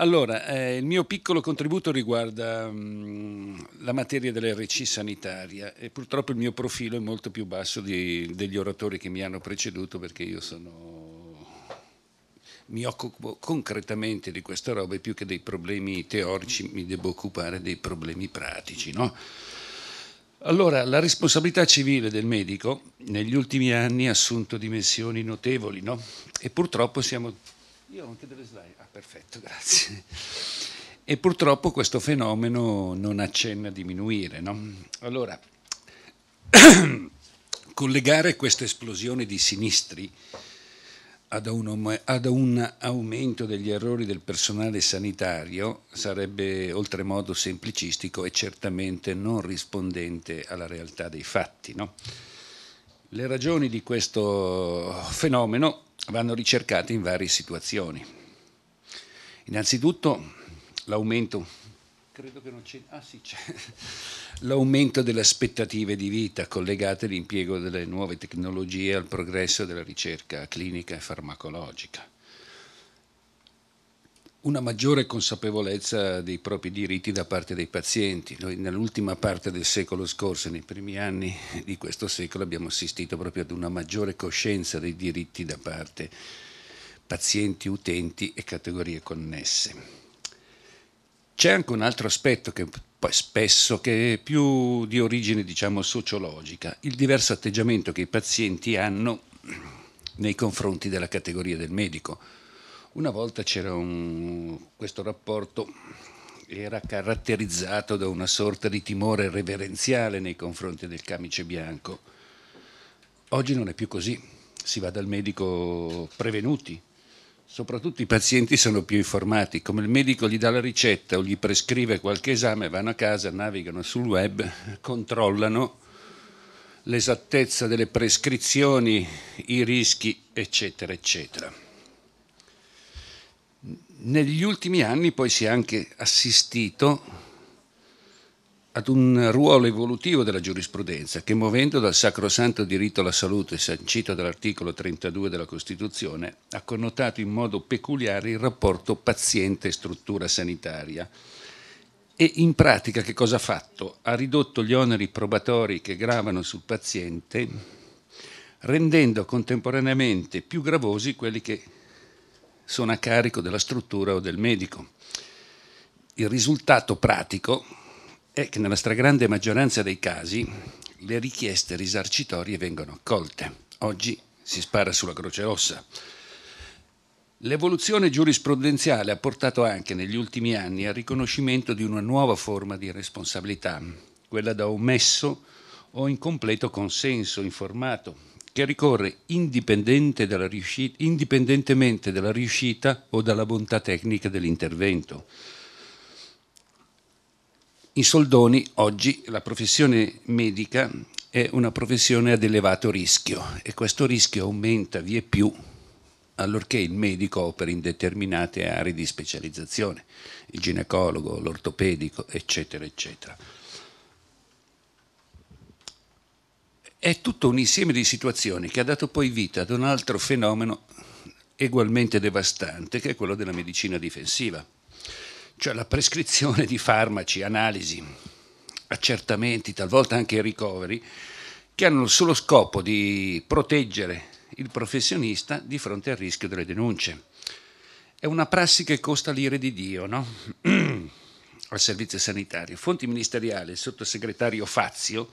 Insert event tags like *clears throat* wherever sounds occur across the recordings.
Allora, eh, il mio piccolo contributo riguarda mh, mm, la materia dell'RC sanitaria e purtroppo il mio profilo è molto più basso di, degli oratori che mi hanno preceduto perché io sono, mi occupo concretamente di questa roba e più che dei problemi teorici mi devo occupare dei problemi pratici, no? Allora, la responsabilità civile del medico negli ultimi anni ha assunto dimensioni notevoli, no? E purtroppo siamo io ho anche delle slide. Ah, perfetto, *laughs* grazie. E purtroppo questo fenomeno non accenna a diminuire. No? Allora, *clears throat* collegare questa esplosione di sinistri ad un, ad un aumento degli errori del personale sanitario sarebbe oltremodo semplicistico e certamente non rispondente alla realtà dei fatti. No? Le ragioni di questo fenomeno vanno ricercate in varie situazioni. Innanzitutto l'aumento, ah, sì, *laughs* l'aumento delle aspettative di vita collegate all'impiego delle nuove tecnologie e al progresso della ricerca clinica e farmacologica una maggiore consapevolezza dei propri diritti da parte dei pazienti. Noi nell'ultima parte del secolo scorso, nei primi anni di questo secolo, abbiamo assistito proprio ad una maggiore coscienza dei diritti da parte pazienti, utenti e categorie connesse. C'è anche un altro aspetto che poi spesso che è più di origine diciamo sociologica, il diverso atteggiamento che i pazienti hanno nei confronti della categoria del medico una volta c'era un, questo rapporto era caratterizzato da una sorta di timore reverenziale nei confronti del camice bianco. Oggi non è più così, si va dal medico prevenuti, soprattutto i pazienti sono più informati, come il medico gli dà la ricetta o gli prescrive qualche esame, vanno a casa, navigano sul web, controllano l'esattezza delle prescrizioni, i rischi, eccetera, eccetera. Negli ultimi anni poi si è anche assistito ad un ruolo evolutivo della giurisprudenza che muovendo dal sacrosanto diritto alla salute sancito dall'articolo 32 della Costituzione ha connotato in modo peculiare il rapporto paziente-struttura sanitaria e in pratica che cosa ha fatto? Ha ridotto gli oneri probatori che gravano sul paziente rendendo contemporaneamente più gravosi quelli che sono a carico della struttura o del medico. Il risultato pratico è che nella stragrande maggioranza dei casi le richieste risarcitorie vengono accolte. Oggi si spara sulla Croce Rossa. L'evoluzione giurisprudenziale ha portato anche negli ultimi anni al riconoscimento di una nuova forma di responsabilità, quella da omesso o incompleto consenso informato, che ricorre dalla riuscita, indipendentemente dalla riuscita o dalla bontà tecnica dell'intervento. In soldoni, oggi la professione medica è una professione ad elevato rischio e questo rischio aumenta vie più allorché il medico opera in determinate aree di specializzazione, il ginecologo, l'ortopedico, eccetera, eccetera. È tutto un insieme di situazioni che ha dato poi vita ad un altro fenomeno ugualmente devastante, che è quello della medicina difensiva, cioè la prescrizione di farmaci, analisi, accertamenti, talvolta anche ricoveri, che hanno il solo scopo di proteggere il professionista di fronte al rischio delle denunce. È una prassi che costa l'ire di Dio, no? *clears throat* al servizio sanitario. Fonti ministeriali, il sottosegretario Fazio,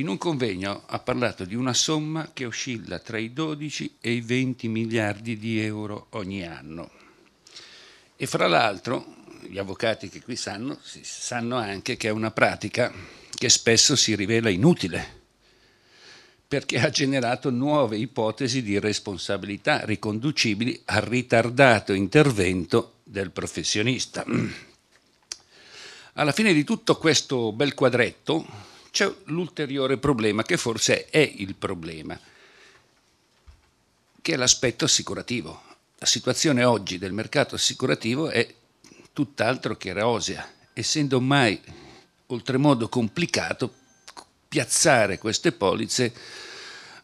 in un convegno ha parlato di una somma che oscilla tra i 12 e i 20 miliardi di euro ogni anno. E fra l'altro, gli avvocati che qui sanno, sanno anche che è una pratica che spesso si rivela inutile, perché ha generato nuove ipotesi di responsabilità riconducibili al ritardato intervento del professionista. Alla fine di tutto questo bel quadretto, c'è l'ulteriore problema che forse è il problema, che è l'aspetto assicurativo. La situazione oggi del mercato assicurativo è tutt'altro che rosea, essendo mai oltremodo complicato piazzare queste polizze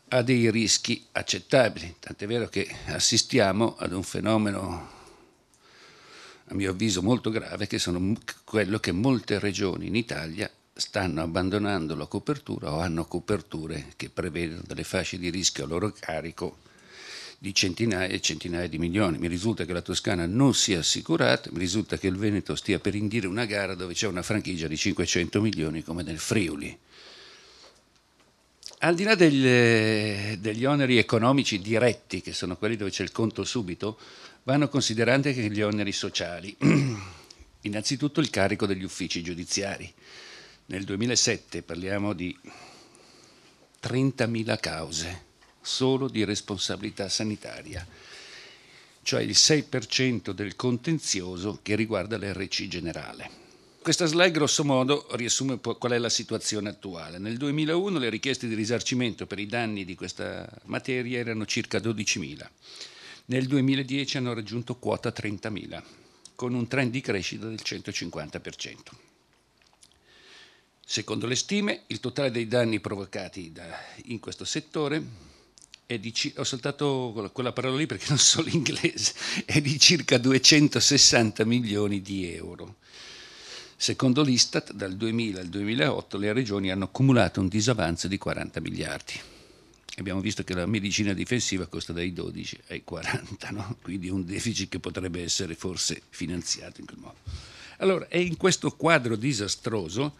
a dei rischi accettabili, tant'è vero che assistiamo ad un fenomeno a mio avviso molto grave che sono quello che molte regioni in Italia stanno abbandonando la copertura o hanno coperture che prevedono delle fasce di rischio a loro carico di centinaia e centinaia di milioni. Mi risulta che la Toscana non sia assicurata, mi risulta che il Veneto stia per indire una gara dove c'è una franchigia di 500 milioni come nel Friuli. Al di là degli, degli oneri economici diretti, che sono quelli dove c'è il conto subito, vanno considerati anche gli oneri sociali. *clears throat* Innanzitutto il carico degli uffici giudiziari nel 2007 parliamo di 30.000 cause solo di responsabilità sanitaria, cioè il 6% del contenzioso che riguarda l'RC generale. Questa slide grosso modo riassume qual è la situazione attuale. Nel 2001 le richieste di risarcimento per i danni di questa materia erano circa 12.000. Nel 2010 hanno raggiunto quota 30.000, con un trend di crescita del 150%. Secondo le stime, il totale dei danni provocati da, in questo settore è di, ho saltato quella parola lì perché non so l'inglese, *laughs* è di circa 260 milioni di euro. Secondo l'Istat, dal 2000 al 2008 le regioni hanno accumulato un disavanzo di 40 miliardi. Abbiamo visto che la medicina difensiva costa dai 12 ai 40, no? quindi un deficit che potrebbe essere forse finanziato in quel modo. Allora, è in questo quadro disastroso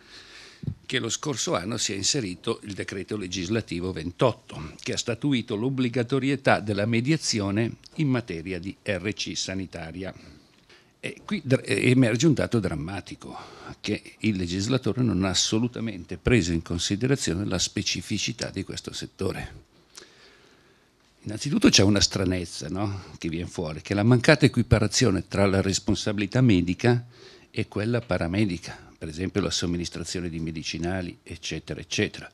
che lo scorso anno si è inserito il decreto legislativo 28, che ha statuito l'obbligatorietà della mediazione in materia di RC sanitaria. E qui emerge un dato drammatico, che il legislatore non ha assolutamente preso in considerazione la specificità di questo settore. Innanzitutto c'è una stranezza no? che viene fuori, che è la mancata equiparazione tra la responsabilità medica e quella paramedica, per esempio la somministrazione di medicinali, eccetera, eccetera.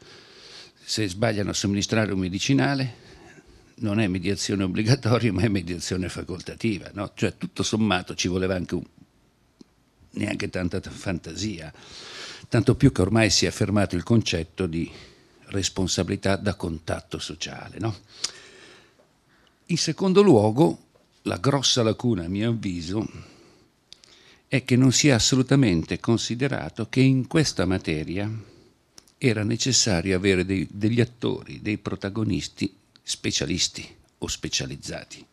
Se sbagliano a somministrare un medicinale non è mediazione obbligatoria ma è mediazione facoltativa, no? cioè tutto sommato ci voleva anche un, neanche tanta fantasia, tanto più che ormai si è affermato il concetto di responsabilità da contatto sociale. No? In secondo luogo, la grossa lacuna, a mio avviso, è che non si è assolutamente considerato che in questa materia era necessario avere dei, degli attori, dei protagonisti specialisti o specializzati.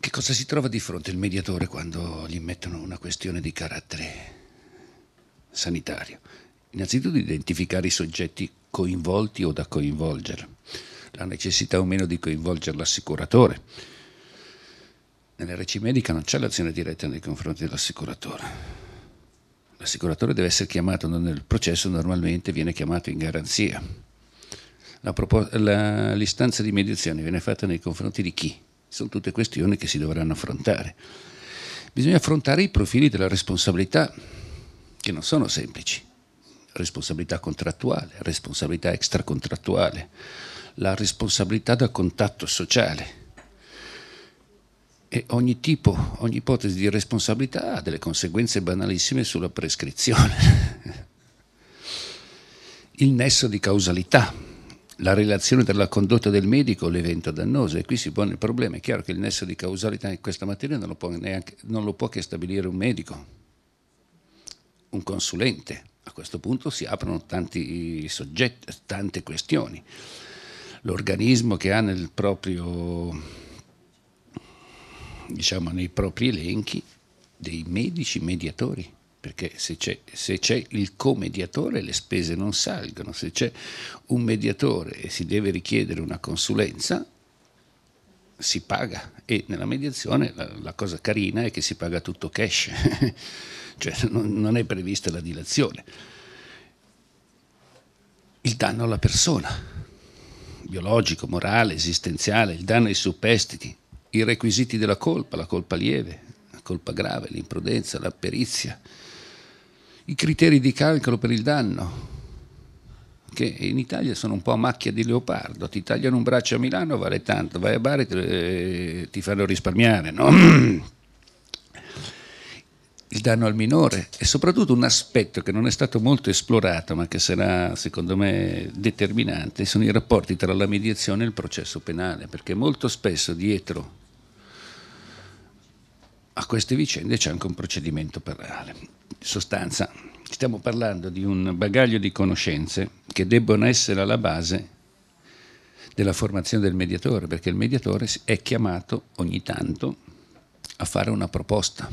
Che cosa si trova di fronte il mediatore quando gli mettono una questione di carattere sanitario? Innanzitutto identificare i soggetti coinvolti o da coinvolgere, la necessità o meno di coinvolgere l'assicuratore, Nell'RC medica non c'è l'azione diretta nei confronti dell'assicuratore. L'assicuratore deve essere chiamato nel processo, normalmente viene chiamato in garanzia. l'istanza di mediazione viene fatta nei confronti di chi? Sono tutte questioni che si dovranno affrontare. Bisogna affrontare i profili della responsabilità, che non sono semplici. Responsabilità contrattuale, responsabilità extracontrattuale, la responsabilità da contatto sociale e ogni tipo, ogni ipotesi di responsabilità ha delle conseguenze banalissime sulla prescrizione. *laughs* Il nesso di causalità, la relazione tra la condotta del medico e l'evento dannoso e qui si pone il problema, è chiaro che il nesso di causalità in questa materia non lo può, neanche, non lo può che stabilire un medico, un consulente. A questo punto si aprono tanti soggetti, tante questioni. L'organismo che ha nel proprio diciamo, nei propri elenchi dei medici mediatori perché se c'è, il co-mediatore le spese non salgono, se c'è un mediatore e si deve richiedere una consulenza si paga e nella mediazione la, la cosa carina è che si paga tutto cash, *laughs* cioè non, non è prevista la dilazione. Il danno alla persona, biologico, morale, esistenziale, il danno ai superstiti, i requisiti della colpa, la colpa lieve, la colpa grave, l'imprudenza, la perizia, i criteri di calcolo per il danno, che in Italia sono un po' a macchia di leopardo, ti tagliano un braccio a Milano vale tanto, vai a Bari e eh, ti fanno risparmiare, no? *clears throat* il danno al minore e soprattutto un aspetto che non è stato molto esplorato ma che sarà secondo me determinante sono i rapporti tra la mediazione e il processo penale perché molto spesso dietro a queste vicende c'è anche un procedimento penale. In sostanza stiamo parlando di un bagaglio di conoscenze che debbono essere alla base della formazione del mediatore perché il mediatore è chiamato ogni tanto a fare una proposta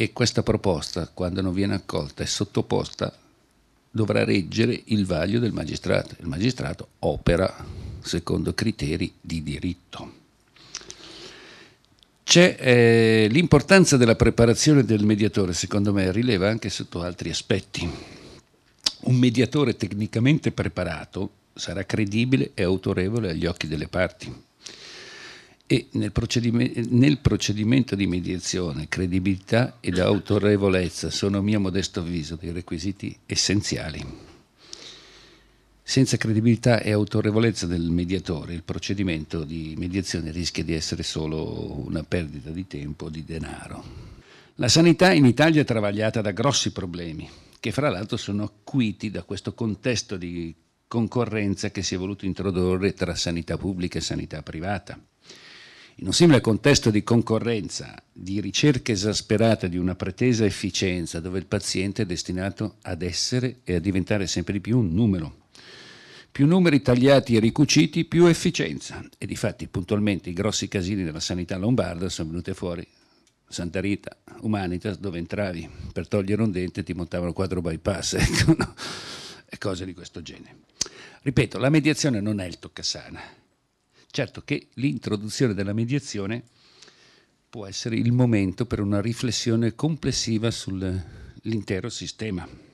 e questa proposta, quando non viene accolta e sottoposta, dovrà reggere il vaglio del magistrato. Il magistrato opera secondo criteri di diritto. Eh, l'importanza della preparazione del mediatore, secondo me, rileva anche sotto altri aspetti. Un mediatore tecnicamente preparato sarà credibile e autorevole agli occhi delle parti e nel, procedime- nel, procedimento di mediazione credibilità ed autorevolezza sono a mio modesto avviso dei requisiti essenziali. Senza credibilità e autorevolezza del mediatore il procedimento di mediazione rischia di essere solo una perdita di tempo e di denaro. La sanità in Italia è travagliata da grossi problemi, che fra l'altro sono acuiti da questo contesto di concorrenza che si è voluto introdurre tra sanità pubblica e sanità privata in un simile contesto di concorrenza, di ricerca esasperata di una pretesa efficienza, dove il paziente è destinato ad essere e a diventare sempre di più un numero. Più numeri tagliati e ricuciti, più efficienza. E difatti, puntualmente, i grossi casini della sanità lombarda sono venuti fuori. Santa Rita, Humanitas, dove entravi per togliere un dente ti montavano quattro bypass, *laughs* ecco, no? e cose di questo genere. Ripeto, la mediazione non è il toccasana, Certo che l'introduzione della mediazione può essere il momento per una riflessione complessiva sull'intero sistema.